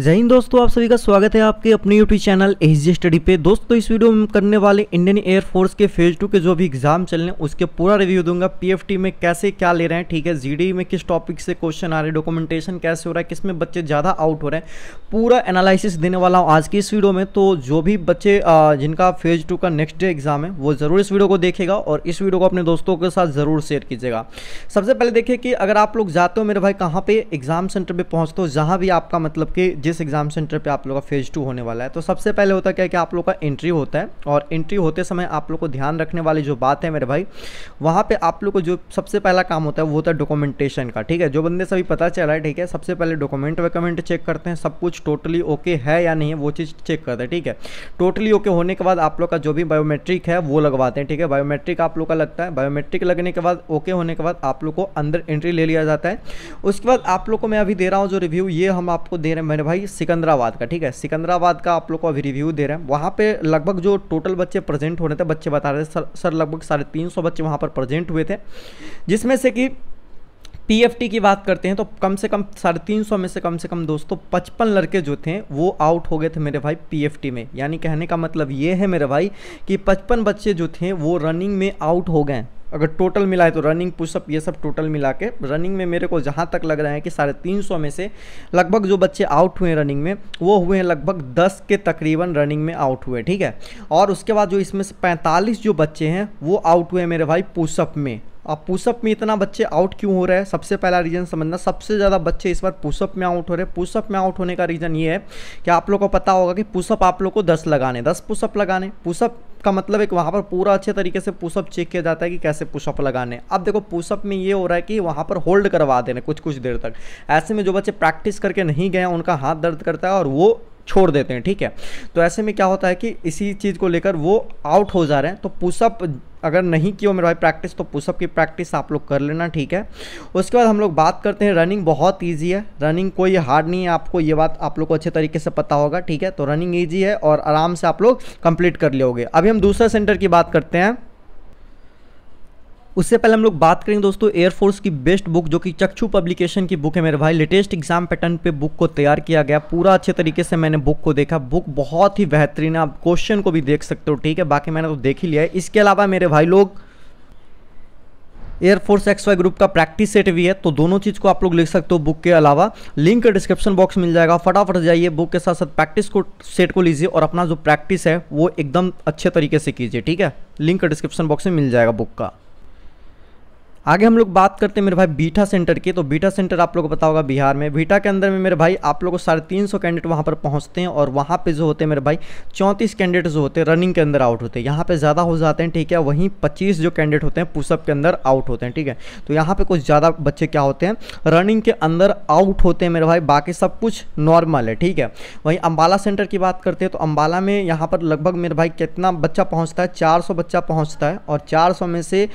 जय हिंद दोस्तों आप सभी का स्वागत है आपके अपने YouTube channel H G study पे दोस्तों इस वीडियो में करने वाले इंडियन एयरफोर्स के फेज़ टू के जो भी एग्जाम चल रहे हैं उसके पूरा रिव्यू दूंगा पीएफटी में कैसे क्या ले रहे हैं ठीक है जीडी e में किस टॉपिक से क्वेश्चन आ रहे हैं डॉक्यूमेंटेशन कैसे हो रहा है किस में बच्चे ज़्यादा आउट हो रहे हैं पूरा एनालिसिस देने वाला हूँ आज की इस वीडियो में तो जो भी बच्चे जिनका फेज़ टू का नेक्स्ट डे एग्जाम है वो ज़रूर इस वीडियो को देखेगा और इस वीडियो को अपने दोस्तों के साथ ज़रूर शेयर कीजिएगा सबसे पहले देखिए कि अगर आप लोग जाते हो मेरे भाई कहाँ पर एग्ज़ाम सेंटर पर पहुँचते हो जहाँ भी आपका मतलब कि जिस एग्ज़ाम सेंटर पे आप लोग का फेज़ टू होने वाला है तो सबसे पहले होता क्या है कि आप लोग का एंट्री होता है और एंट्री होते समय आप लोग को ध्यान रखने वाली जो बात है मेरे भाई वहाँ पर आप लोग को जो सबसे पहला काम होता है वो होता है डॉक्यूमेंटेशन का ठीक है जो बंदे से अभी पता चला है ठीक है सबसे पहले डॉक्यूमेंट वॉक्यूमेंट चेक करते हैं सब कुछ टोटली ओके है या नहीं है वो चीज़ चेक करते हैं ठीक है टोटली ओके होने के बाद आप लोग का जो भी बायोमेट्रिक है वो लगवाते हैं ठीक है बायोमेट्रिक आप लोग का लगता है बायोमेट्रिक लगने के बाद ओके होने के बाद आप लोग को अंदर एंट्री ले लिया जाता है उसके बाद आप लोग को मैं अभी दे रहा हूँ जो रिव्यू ये हम आपको दे रहे हैं मेरे भाई भाई सिकंदराबाद का ठीक है सिकंदराबाद का आप लोग को अभी रिव्यू दे रहे हैं वहाँ पे लगभग जो टोटल बच्चे प्रेजेंट हो रहे थे बच्चे बता रहे थे सर सर लगभग साढ़े तीन सौ बच्चे वहाँ पर प्रेजेंट हुए थे जिसमें से कि पीएफटी की बात करते हैं तो कम से कम साढ़े तीन सौ में से कम से कम दोस्तों पचपन लड़के जो थे वो आउट हो गए थे मेरे भाई पीएफटी में यानी कहने का मतलब ये है मेरे भाई कि पचपन बच्चे जो थे वो रनिंग में आउट हो गए अगर टोटल मिला है तो रनिंग पुशअप ये सब टोटल मिला के रनिंग में मेरे को जहाँ तक लग रहा है कि साढ़े तीन सौ में से लगभग जो बच्चे आउट हुए रनिंग में वो हुए हैं लगभग दस के तकरीबन रनिंग में आउट हुए ठीक है और उसके बाद जो इसमें से पैंतालीस जो बच्चे हैं वो आउट हुए मेरे भाई पुशअप में अब पुशअप में इतना बच्चे आउट क्यों हो रहे हैं सबसे पहला रीज़न समझना सबसे ज़्यादा बच्चे इस बार पुशअप में आउट हो रहे हैं पुशअप में आउट होने का रीज़न ये है कि आप लोग को पता होगा कि पुशअप आप लोग को दस लगाने दस पुशअप लगाने पुशअप का मतलब एक वहाँ पर पूरा अच्छे तरीके से पुशअप चेक किया जाता है कि कैसे पुशअप लगाने अब देखो पुशअप में ये हो रहा है कि वहाँ पर होल्ड करवा देने कुछ कुछ देर तक ऐसे में जो बच्चे प्रैक्टिस करके नहीं गए उनका हाथ दर्द करता है और वो छोड़ देते हैं ठीक है तो ऐसे में क्या होता है कि इसी चीज़ को लेकर वो आउट हो जा रहे हैं तो पुशअप अगर नहीं किया मेरे भाई प्रैक्टिस तो पुशअप की प्रैक्टिस आप लोग कर लेना ठीक है उसके बाद हम लोग बात करते हैं रनिंग बहुत ईजी है रनिंग कोई हार्ड नहीं है आपको ये बात आप लोग को अच्छे तरीके से पता होगा ठीक है तो रनिंग ईजी है और आराम से आप लोग कंप्लीट कर लोगे अभी हम दूसरा सेंटर की बात करते हैं उससे पहले हम लोग बात करेंगे दोस्तों एयरफोर्स की बेस्ट बुक जो कि चक्षु पब्लिकेशन की बुक है मेरे भाई लेटेस्ट एग्जाम पैटर्न पे बुक को तैयार किया गया पूरा अच्छे तरीके से मैंने बुक को देखा बुक बहुत ही बेहतरीन है आप क्वेश्चन को भी देख सकते हो ठीक है बाकी मैंने तो देख ही लिया है इसके अलावा मेरे भाई लोग एयरफोर्स एक्स वाई ग्रुप का प्रैक्टिस सेट भी है तो दोनों चीज़ को आप लोग लिख सकते हो बुक के अलावा लिंक डिस्क्रिप्शन बॉक्स मिल जाएगा फटाफट जाइए बुक के साथ साथ प्रैक्टिस को सेट को लीजिए और अपना जो प्रैक्टिस है वो एकदम अच्छे तरीके से कीजिए ठीक है लिंक डिस्क्रिप्शन बॉक्स में मिल जाएगा बुक का आगे हम लोग बात करते हैं मेरे भाई बीटा सेंटर की तो बीटा सेंटर आप लोगों को पता होगा बिहार में बीटा के अंदर में मेरे भाई आप लोग को साढ़े तीन सौ कैंडिडेट वहाँ पर पहुँचते हैं और वहाँ पे जो होते हैं मेरे भाई चौंतीस कैंडिडेट जो होते हैं रनिंग के अंदर आउट होते हैं यहाँ पे ज़्यादा हो जाते हैं ठीक है वहीं पच्चीस जो कैंडिडेट होते हैं पुषअप के अंदर आउट होते हैं ठीक है तो यहाँ पर कुछ ज़्यादा बच्चे क्या होते हैं रनिंग के अंदर आउट होते हैं मेरे भाई बाकी सब कुछ नॉर्मल है ठीक है वहीं अम्बाला सेंटर की बात करते हैं तो अम्बाला में यहाँ पर लगभग मेरे भाई कितना बच्चा पहुँचता है चार बच्चा पहुँचता है और चार में से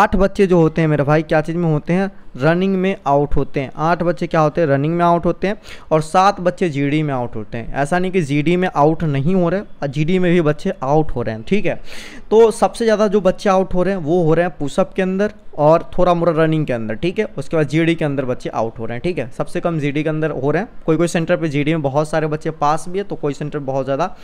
आठ बच्चे जो होते हैं मेरा भाई क्या चीज़ में होते हैं रनिंग में आउट होते हैं आठ बच्चे क्या होते हैं रनिंग में आउट होते हैं और सात बच्चे जीडी में आउट होते हैं ऐसा नहीं कि जीडी में आउट नहीं हो रहे जीडी में भी बच्चे आउट हो रहे हैं ठीक है तो सबसे ज़्यादा जो बच्चे आउट हो रहे हैं वो हो रहे हैं पुशअप के अंदर और थोड़ा मोटा रनिंग के अंदर ठीक है उसके बाद जी के अंदर बच्चे आउट हो रहे हैं ठीक है सबसे कम जी के अंदर हो रहे हैं कोई कोई सेंटर पर जी में बहुत सारे बच्चे पास भी है तो कोई सेंटर बहुत ज़्यादा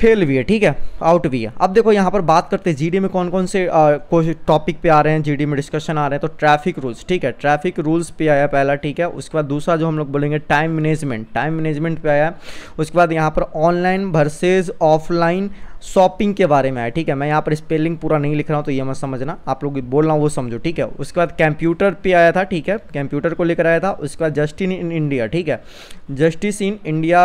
फेल भी है ठीक है आउट भी है अब देखो यहाँ पर बात करते हैं जीडी में कौन कौन से कुछ टॉपिक पे आ रहे हैं जीडी में डिस्कशन आ रहे हैं तो ट्रैफिक रूल्स ठीक है ट्रैफिक रूल्स पे आया पहला ठीक है उसके बाद दूसरा जो हम लोग बोलेंगे टाइम मैनेजमेंट टाइम मैनेजमेंट पे आया उसके बाद यहाँ पर ऑनलाइन भर्सेज ऑफलाइन शॉपिंग के बारे में है ठीक है मैं यहाँ पर स्पेलिंग पूरा नहीं लिख रहा हूँ तो ये मत समझना आप लोग बोल रहा हूँ वो समझो ठीक है उसके बाद कंप्यूटर पे आया था ठीक है कंप्यूटर को लेकर आया था उसके बाद जस्टिस इन इंडिया ठीक है जस्टिस इन इंडिया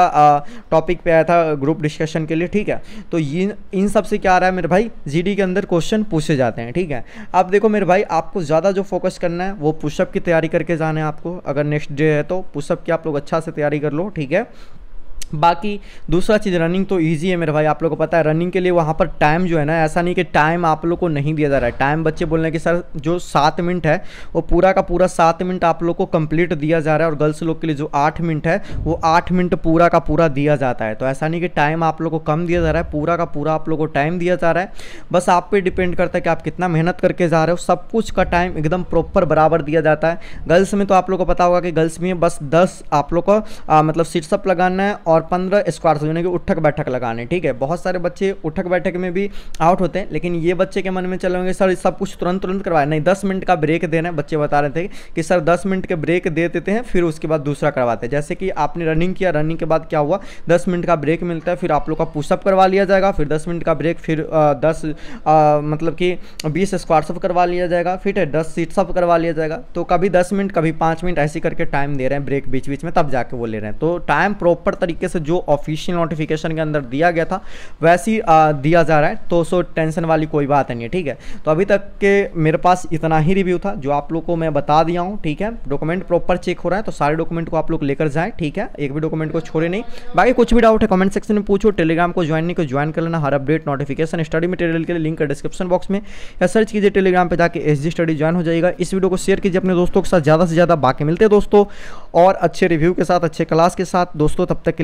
टॉपिक पे आया था ग्रुप डिस्कशन के लिए ठीक है तो इन इन सबसे क्या आ रहा है मेरे भाई जी के अंदर क्वेश्चन पूछे जाते हैं ठीक है अब देखो मेरे भाई आपको ज़्यादा जो फोकस करना है वो पुषअप की तैयारी करके जाना है आपको अगर नेक्स्ट डे है तो पुषअप की आप लोग अच्छा से तैयारी कर लो ठीक है बाकी दूसरा चीज़ रनिंग तो ईजी है मेरे भाई आप लोग को पता है रनिंग के लिए वहाँ पर टाइम जो है ना ऐसा नहीं कि टाइम आप लोग को नहीं दिया जा रहा है टाइम बच्चे बोल रहे हैं कि सर जो सात मिनट है वो पूरा का पूरा सात मिनट आप लोग को कंप्लीट दिया जा रहा है और गर्ल्स लोग के लिए जो आठ मिनट है वो आठ मिनट पूरा का पूरा दिया जाता है तो ऐसा नहीं कि टाइम आप लोग को कम दिया जा रहा है पूरा का पूरा आप लोग को टाइम दिया जा रहा है बस आप पर डिपेंड करता है कि आप कितना मेहनत करके जा रहे हो सब कुछ का टाइम एकदम प्रॉपर बराबर दिया जाता है गर्ल्स में तो आप लोग को पता होगा कि गर्ल्स में बस दस आप लोग को मतलब सिट्सअप लगाना है और पंद्रह स्क्वायर यानी कि उठक बैठक लगाने ठीक है बहुत सारे बच्चे उठक बैठक में भी आउट होते हैं लेकिन ये बच्चे के मन में चले होंगे सर सब कुछ तुरंत तुरंत करवाया नहीं दस मिनट का ब्रेक देना है बच्चे बता रहे थे कि सर दस मिनट के ब्रेक दे देते हैं फिर उसके बाद दूसरा करवाते हैं जैसे कि आपने रनिंग किया रनिंग के बाद क्या हुआ दस मिनट का ब्रेक मिलता है फिर आप लोग का पुशअप करवा लिया जाएगा फिर दस मिनट का ब्रेक फिर दस मतलब कि बीस स्क्वाट्सअप करवा लिया जाएगा फिर दस सीट्सअप करवा लिया जाएगा तो कभी दस मिनट कभी पाँच मिनट ऐसे करके टाइम दे रहे हैं ब्रेक बीच बीच में तब जाके वो ले रहे हैं तो टाइम प्रॉपर तरीके तरीके से जो ऑफिशियल नोटिफिकेशन के अंदर दिया गया था वैसे ही दिया जा रहा है तो सो टेंशन वाली कोई बात नहीं है ठीक है तो अभी तक के मेरे पास इतना ही रिव्यू था जो आप लोग को मैं बता दिया हूँ ठीक है डॉक्यूमेंट प्रॉपर चेक हो रहा है तो सारे डॉक्यूमेंट को आप लोग लेकर जाए ठीक है एक भी डॉक्यूमेंट को छोड़े नहीं बाकी कुछ भी डाउट है कमेंट सेक्शन में पूछो टेलीग्राम को ज्वाइन नहीं को ज्वाइन कर लेना हर अपडेट नोटिफिकेशन स्टडी मटेरियल के लिए लिंक डिस्क्रिप्शन बॉक्स में या सर्च कीजिए टेलीग्राम पर जाकर एस स्टडी ज्वाइन हो जाएगा इस वीडियो को शेयर कीजिए अपने दोस्तों के साथ ज़्यादा से ज़्यादा बाकी मिलते दोस्तों और अच्छे रिव्यू के साथ अच्छे क्लास के साथ दोस्तों तब तक के